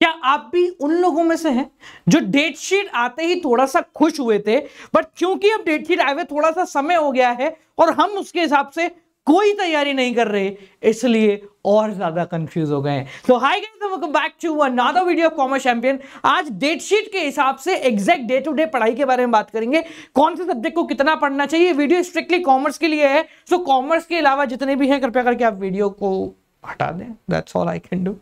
क्या आप भी उन लोगों में से हैं जो डेट शीट आते ही थोड़ा सा खुश हुए थे बट क्योंकि अब डेट शीट आए हुए थोड़ा सा समय हो गया है और हम उसके हिसाब से कोई तैयारी नहीं कर रहे इसलिए और ज्यादा कंफ्यूज हो गए तो hi welcome back to another video of commerce champion आज डेट शीट के हिसाब से एग्जैक्ट डे टू डे पढ़ाई के बारे में बात करेंगे कौन से सब्जेक्ट को कितना पढ़ना चाहिए वीडियो स्ट्रिक्टली कॉमर्स के लिए है सो so, कॉमर्स के अलावा जितने भी हैं कृपया करके आप वीडियो को हटा दें that's all I can do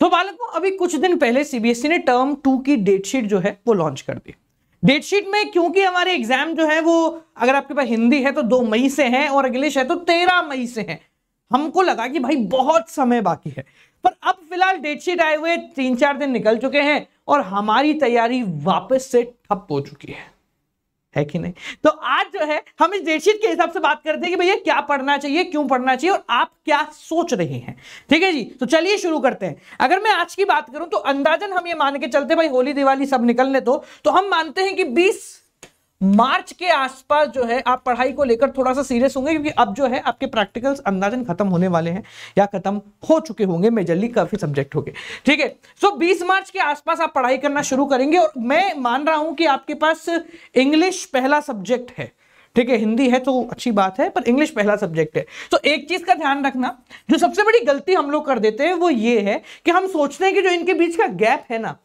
तो बालकों अभी कुछ दिन पहले सीबीएसई e ने टर्म टू की डेटशीट जो है वो लॉन्च कर दी डेटशीट में क्योंकि हमारे एग्जाम जो है वो अगर आपके पास हिंदी है तो दो मई से है और इंग्लिश है तो तेरह मई से है हमको लगा कि भाई बहुत समय बाकी है पर अब फिलहाल डेटशीट आए हुए तीन चार दिन निकल चुके हैं और हमारी तैयारी वापस से ठप हो चुकी है है कि नहीं तो आज जो है हम इस डेटशीट के हिसाब से बात करते हैं कि भैया क्या पढ़ना चाहिए क्यों पढ़ना चाहिए और आप क्या सोच रहे हैं ठीक है जी तो चलिए शुरू करते हैं अगर मैं आज की बात करूं तो अंदाजन हम ये मान के चलते भाई होली दिवाली सब निकलने दो तो हम मानते हैं कि बीस मार्च के आसपास जो है आप पढ़ाई को लेकर थोड़ा सा सीरियस होंगे क्योंकि अब जो है आपके प्रैक्टिकल्स अंदाजन खत्म होने वाले हैं या खत्म हो चुके होंगे मेजरली काफी सब्जेक्ट हो गए ठीक है सो बीस मार्च के आसपास आप पढ़ाई करना शुरू करेंगे और मैं मान रहा हूं कि आपके पास इंग्लिश पहला सब्जेक्ट है ठीक है हिंदी है तो अच्छी बात है पर इंग्लिश पहला सब्जेक्ट है तो एक चीज का ध्यान रखना जो सबसे बड़ी गलती हम लोग कर देते हैं वो ये है कि हम सोचते हैं कि जो इनके बीच का गैप है ना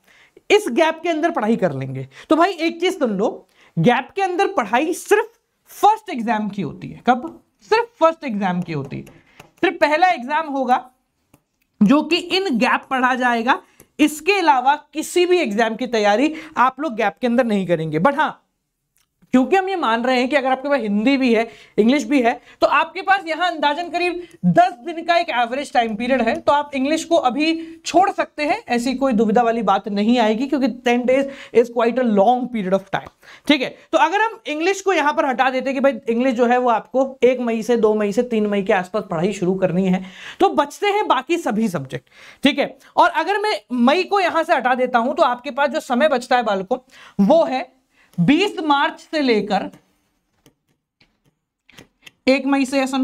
इस गैप के अंदर पढ़ाई कर लेंगे तो भाई एक चीज सुन लो गैप के अंदर पढ़ाई सिर्फ फर्स्ट एग्जाम की होती है कब सिर्फ फर्स्ट एग्जाम की होती है फिर पहला एग्जाम होगा जो कि इन गैप पढ़ा जाएगा इसके अलावा किसी भी एग्जाम की तैयारी आप लोग गैप के अंदर नहीं करेंगे बट हाँ क्योंकि हम ये मान रहे हैं कि अगर आपके पास हिंदी भी है इंग्लिश भी है तो आपके पास यहाँ अंदाजन करीब 10 दिन का एक एवरेज टाइम पीरियड है तो आप इंग्लिश को अभी छोड़ सकते हैं ऐसी कोई दुविधा वाली बात नहीं आएगी क्योंकि ten days is quite a long period of time ठीक है तो अगर हम इंग्लिश को यहाँ पर हटा देते कि भाई इंग्लिश जो है वो आपको एक मई से दो मई से तीन मई के आसपास पढ़ाई शुरू करनी है तो बचते हैं बाकी सभी सब्जेक्ट ठीक है और अगर मैं मई को यहाँ से हटा देता हूँ तो आपके पास जो समय बचता है बालकों वो है 20 मार्च से लेकर एक मई से ऐसा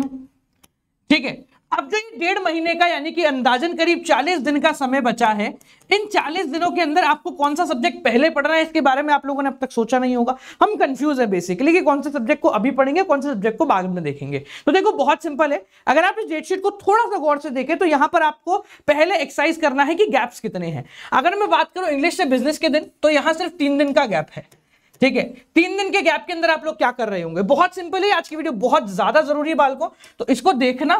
ठीक है अब जो डेढ़ महीने का यानी कि अंदाजन करीब 40 दिन का समय बचा है इन 40 दिनों के अंदर आपको कौन सा सब्जेक्ट पहले पढ़ना है इसके बारे में आप लोगों ने अब तक सोचा नहीं होगा हम कंफ्यूज है बेसिकली कि कौन से सब्जेक्ट को अभी पढ़ेंगे कौन से सब्जेक्ट को बाद में देखेंगे तो देखो बहुत सिंपल है अगर आप इस डेटशीट को थोड़ा सा गौर से देखें तो यहां पर आपको पहले एक्सरसाइज करना है कि गैप्स कितने हैं अगर मैं बात करूँ इंग्लिश से बिजनेस के दिन तो यहां सिर्फ तीन दिन का गैप है ठीक है तीन दिन के गैप के अंदर आप लोग क्या कर रहे होंगे बहुत सिंपल है आज की वीडियो बहुत ज्यादा जरूरी है बालकों तो इसको देखना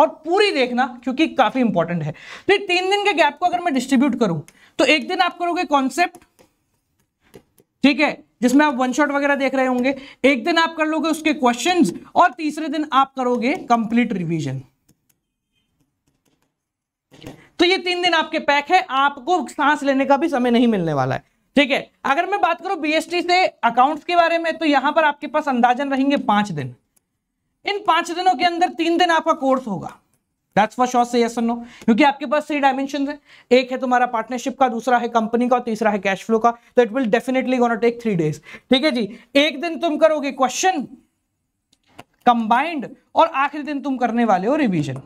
और पूरी देखना क्योंकि काफी इंपॉर्टेंट है तो तीन दिन के गैप को अगर मैं डिस्ट्रीब्यूट करूं तो एक दिन आप करोगे कॉन्सेप्ट ठीक है जिसमें आप वन शॉट वगैरह देख रहे होंगे एक दिन आप कर लोगे उसके क्वेश्चंस और तीसरे दिन आप करोगे कंप्लीट रिवीजन तो ये तीन दिन आपके पैक है आपको सांस लेने का भी समय नहीं मिलने वाला है ठीक है अगर मैं बात करूं बीएसटी से अकाउंट्स के बारे में तो यहां पर आपके पास अंदाजन रहेंगे पांच दिन इन पांच दिनों के अंदर तीन दिन आपका कोर्स होगा that's for sure yes yes क्योंकि आपके पास थ्री डायमेंशन है एक है तुम्हारा पार्टनरशिप का दूसरा है कंपनी का तीसरा है कैश फ्लो का तो it will definitely gonna take three days ठीक है जी एक दिन तुम करोगे क्वेश्चन कंबाइंड और आखिरी दिन तुम करने वाले हो रिविजन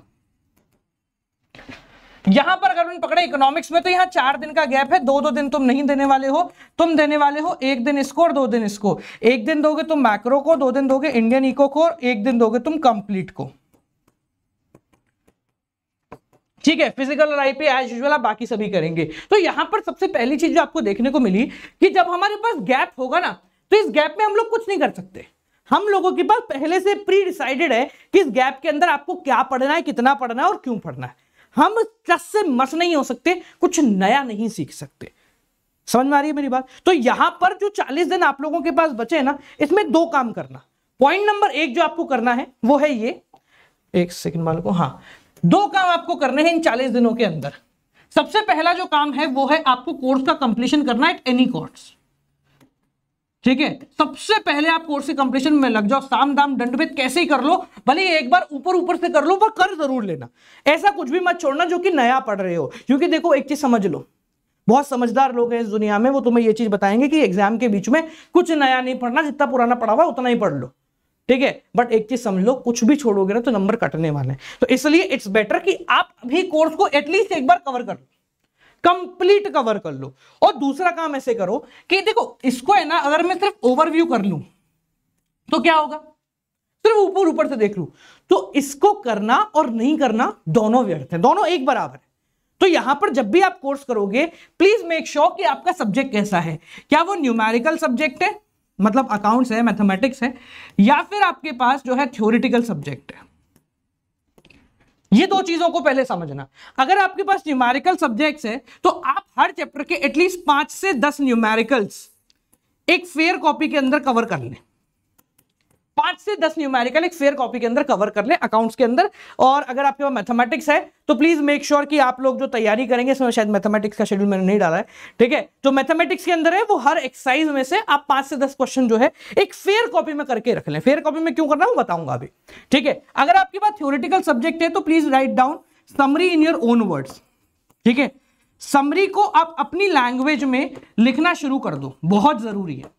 यहां पर अगर पकड़े इकोनॉमिक्स में तो यहाँ चार दिन का गैप है दो दो दिन तुम नहीं देने वाले हो तुम देने वाले हो एक दिन इसको और दो दिन इसको एक दिन दोगे तुम मैक्रो को दो दिन दोगे इंडियन इको को और एक दिन दोगे तुम कंप्लीट को ठीक है फिजिकल और आईपी एज यूजल आप बाकी सभी करेंगे तो यहां पर सबसे पहली चीज जो आपको देखने को मिली कि जब हमारे पास गैप होगा ना तो इस गैप में हम लोग कुछ नहीं कर सकते हम लोगों के पास पहले से प्री डिसाइडेड है कि इस गैप के अंदर आपको क्या पढ़ना है कितना पढ़ना है और क्यों पढ़ना है हम टस से मस नहीं हो सकते कुछ नया नहीं सीख सकते समझ में आ रही है मेरी बात तो यहां पर जो 40 दिन आप लोगों के पास बचे हैं ना इसमें दो काम करना पॉइंट नंबर एक जो आपको करना है वो है ये एक सेकंड लो हाँ दो काम आपको करने हैं इन 40 दिनों के अंदर सबसे पहला जो काम है वो है आपको कोर्स का कंप्लीशन करना एट एनी कोर्स ठीक है सबसे पहले आप कोर्स के कंप्लीशन में लग जाओ साम दाम दंडभेद कैसे ही कर लो भले एक बार ऊपर ऊपर से कर लो पर कर जरूर लेना ऐसा कुछ भी मत छोड़ना जो कि नया पढ़ रहे हो क्योंकि देखो एक चीज समझ लो बहुत समझदार लोग हैं इस दुनिया में वो तुम्हें ये चीज बताएंगे कि एग्जाम के बीच में कुछ नया नहीं पढ़ना जितना पुराना पढ़ा हुआ उतना ही पढ़ लो ठीक है बट एक चीज समझ लो कुछ भी छोड़ोगे ना तो नंबर कटने वाले हैं तो इसलिए इट्स बेटर कि आप भी कोर्स को एटलीस्ट एक बार कवर कर लो कंप्लीट कवर कर लो और दूसरा काम ऐसे करो कि देखो इसको है ना अगर मैं सिर्फ ओवरव्यू कर लू तो क्या होगा सिर्फ ऊपर ऊपर से देख लू तो इसको करना और नहीं करना दोनों व्यर्थ है दोनों एक बराबर है तो यहां पर जब भी आप कोर्स करोगे प्लीज मेक श्योर कि आपका सब्जेक्ट कैसा है क्या वो न्यूमेरिकल सब्जेक्ट है मतलब अकाउंट्स है मैथमेटिक्स है या फिर आपके पास जो है थ्योरिटिकल सब्जेक्ट है ये दो चीजों को पहले समझना अगर आपके पास न्यूमेरिकल सब्जेक्ट्स है तो आप हर चैप्टर के एटलीस्ट पांच से दस न्यूमेरिकल्स एक फेयर कॉपी के अंदर कवर कर लें पांच से दस न्यूमेरिकल एक फेयर कॉपी के अंदर कवर कर लें अकाउंट्स के अंदर और अगर आपके पास मैथमेटिक्स है तो प्लीज मेक श्योर कि आप लोग जो तैयारी करेंगे इसमें शायद मैथमेटिक्स का शेड्यूल मैंने नहीं डाला है ठीक है जो तो मैथमेटिक्स के अंदर है वो हर एक्सरसाइज में से आप पांच से दस क्वेश्चन जो है एक फेयर कॉपी में करके रख लें फेयर कॉपी में क्यों करना हूं बताऊंगा अभी ठीक है अगर आपके पास थ्योरिटिकल सब्जेक्ट है तो please write down summary in your own words ठीक है समरी को आप अपनी लैंग्वेज में लिखना शुरू कर दो बहुत जरूरी है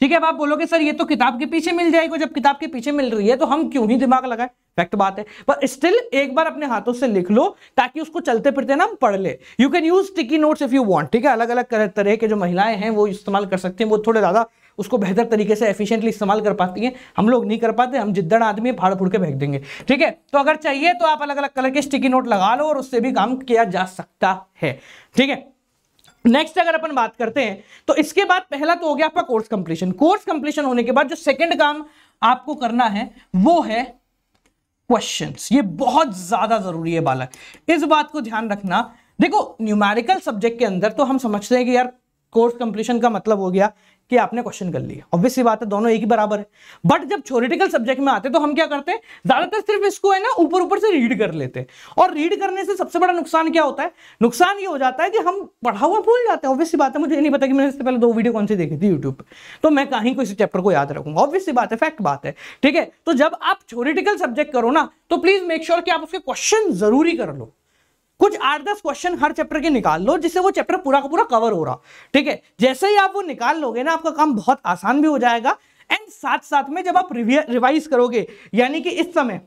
ठीक है अब आप बोलोगे सर ये तो किताब के पीछे मिल जाएगी जब किताब के पीछे मिल रही है तो हम क्यों ही दिमाग लगाए फैक्ट बात है पर स्टिल एक बार अपने हाथों से लिख लो ताकि उसको चलते फिरते ना हम पढ़ ले you can use sticky notes if you want ठीक है अलग अलग तरह के जो महिलाएं हैं वो इस्तेमाल कर सकती हैं वो थोड़े ज़्यादा उसको बेहतर तरीके से एफिशिएंटली इस्तेमाल कर पाती हैं हम लोग नहीं कर पाते हम जिद्दड़ आदमी है फाड़ फूड़ के फेंक देंगे ठीक है तो अगर चाहिए तो आप अलग अलग कलर के स्टिकी नोट लगा लो और उससे भी काम किया जा सकता है ठीक है नेक्स्ट अगर अपन बात करते हैं तो इसके बाद पहला तो हो गया आपका कोर्स कंप्लीशन कोर्स कंप्लीशन होने के बाद जो सेकंड काम आपको करना है वो है क्वेश्चंस ये बहुत ज्यादा जरूरी है बालक इस बात को ध्यान रखना देखो न्यूमेरिकल सब्जेक्ट के अंदर तो हम समझते हैं कि यार कोर्स कंप्लीशन का मतलब हो गया कि आपने क्वेश्चन कर लिया ऑब्वियसली बात है दोनों एक ही बराबर है बट जब थ्योरेटिकल सब्जेक्ट में आते तो हम क्या करते हैं ज्यादातर सिर्फ इसको है ना ऊपर ऊपर से रीड कर लेते हैं और रीड करने से सबसे बड़ा नुकसान क्या होता है नुकसान ये हो जाता है कि हम पढ़ा हुआ भूल जाते हैं ऑब्वियसली बात है मुझे नहीं पता कि मैंने इससे पहले दो वीडियो कौन सी देखी थी यूट्यूब पर तो मैं कहीं को इस चैप्टर को याद रखूंगा ऑब्वियसली बात है फैक्ट बात है ठीक है तो जब आप थ्योरेटिकल सब्जेक्ट करो ना तो प्लीज मेक श्योर कि आप उसके क्वेश्चन जरूरी कर लो कुछ आठ दस क्वेश्चन हर चैप्टर के निकाल लो जिससे वो चैप्टर पूरा का पूरा कवर हो रहा ठीक है जैसे ही आप वो निकाल लोगे ना आपका काम बहुत आसान भी हो जाएगा एंड साथ साथ में जब आप रिवाइज करोगे यानी कि इस समय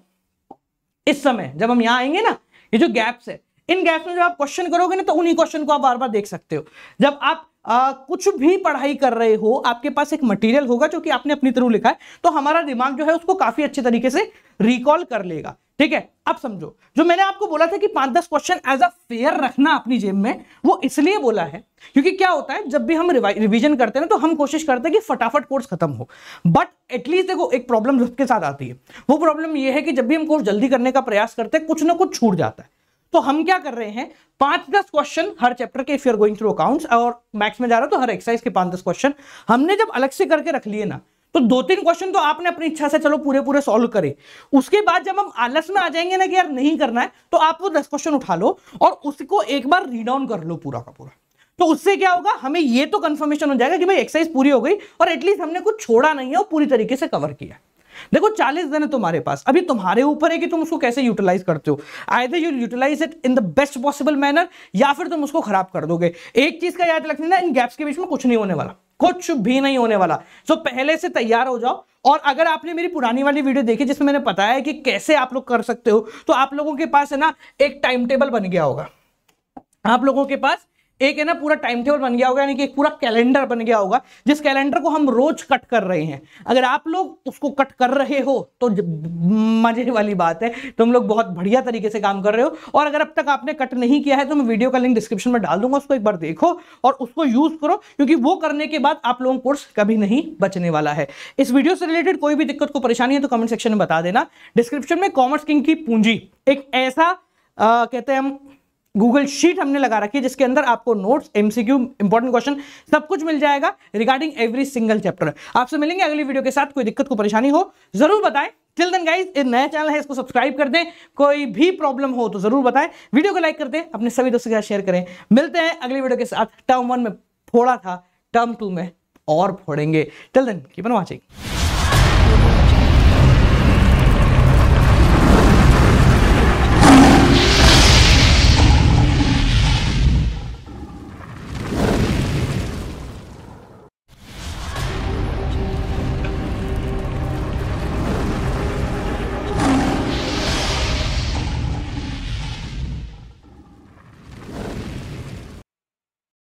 इस समय जब हम यहां आएंगे ना ये जो गैप्स है इन गैप्स में जब आप क्वेश्चन करोगे ना तो उन्हीं क्वेश्चन को आप बार बार देख सकते हो जब आप आ, कुछ भी पढ़ाई कर रहे हो आपके पास एक मटेरियल होगा जो कि आपने अपनी थ्रू लिखा है तो हमारा दिमाग जो है उसको काफी अच्छे तरीके से रिकॉल कर लेगा ठीक है अब समझो जो मैंने आपको बोला था कि पांच दस क्वेश्चन एज अ फेयर रखना अपनी जेब में वो इसलिए बोला है क्योंकि क्या होता है जब भी हम रिवीजन करते हैं ना तो हम कोशिश करते हैं कि फटाफट कोर्स खत्म हो बट एटलीस्ट देखो एक प्रॉब्लम सबके साथ आती है वो प्रॉब्लम ये है कि जब भी हम कोर्स जल्दी करने का प्रयास करते हैं कुछ ना कुछ छूट जाता है तो हम क्या कर रहे हैं पांच दस क्वेश्चन हर चैप्टर के if you going through accounts और मैथ्स में जा रहा हूं तो हर एक्सरसाइज के पांच दस क्वेश्चन हमने जब अलग से करके रख लिए ना तो दो तीन क्वेश्चन तो आपने अपनी इच्छा से चलो पूरे पूरे सॉल्व करें उसके बाद जब हम आलस में आ जाएंगे ना कि यार नहीं करना है तो आप वो दस क्वेश्चन उठा लो और उसको एक बार रीडाउन कर लो पूरा का पूरा तो उससे क्या होगा हमें ये तो कंफर्मेशन हो जाएगा कि भाई एक्सरसाइज पूरी हो गई और एटलीस्ट हमने कुछ छोड़ा नहीं है और पूरी तरीके से कवर किया देखो चालीस दिन है तुम्हारे पास अभी तुम्हारे ऊपर है कि तुम उसको कैसे यूटिलाइज करते हो I you utilise it in the best possible manner या फिर तुम उसको खराब कर दोगे एक चीज का याद रख ना इन गैप्स के बीच में कुछ नहीं होने वाला कुछ भी नहीं होने वाला सो so, पहले से तैयार हो जाओ और अगर आपने मेरी पुरानी वाली वीडियो देखी जिसमें मैंने बताया है कि कैसे आप लोग कर सकते हो तो आप लोगों के पास है ना एक टाइम टेबल बन गया होगा आप लोगों के पास एक है ना पूरा टाइम टेबल बन गया होगा यानी कि एक पूरा कैलेंडर बन गया होगा जिस कैलेंडर को हम रोज कट कर रहे हैं अगर आप लोग उसको कट कर रहे हो तो मजे वाली बात है तुम लोग बहुत बढ़िया तरीके से काम कर रहे हो और अगर अब तक आपने कट नहीं किया है तो मैं वीडियो का लिंक डिस्क्रिप्शन में डाल दूंगा उसको एक बार देखो और उसको यूज करो क्योंकि वो करने के बाद आप लोगों कोर्स कभी नहीं बचने वाला है इस वीडियो से रिलेटेड कोई भी दिक्कत को परेशानी है तो कमेंट सेक्शन में बता देना डिस्क्रिप्शन में कॉमर्स किंग की पूंजी एक ऐसा कहते हैं हम गूगल शीट हमने लगा रखी है जिसके अंदर आपको नोट्स एमसीक्यू इंपॉर्टेंट क्वेश्चन सब कुछ मिल जाएगा रिगार्डिंग एवरी सिंगल चैप्टर आपसे मिलेंगे अगली वीडियो के साथ कोई दिक्कत को परेशानी हो जरूर बताएं टिल देन गाइस एक नया चैनल है इसको सब्सक्राइब कर दें कोई भी प्रॉब्लम हो तो जरूर बताएं वीडियो को लाइक कर दें अपने सभी दोस्तों के साथ शेयर करें मिलते हैं अगली वीडियो के साथ टर्म वन में फोड़ा था टर्म टू में और फोड़ेंगे टिल देन कीप ऑन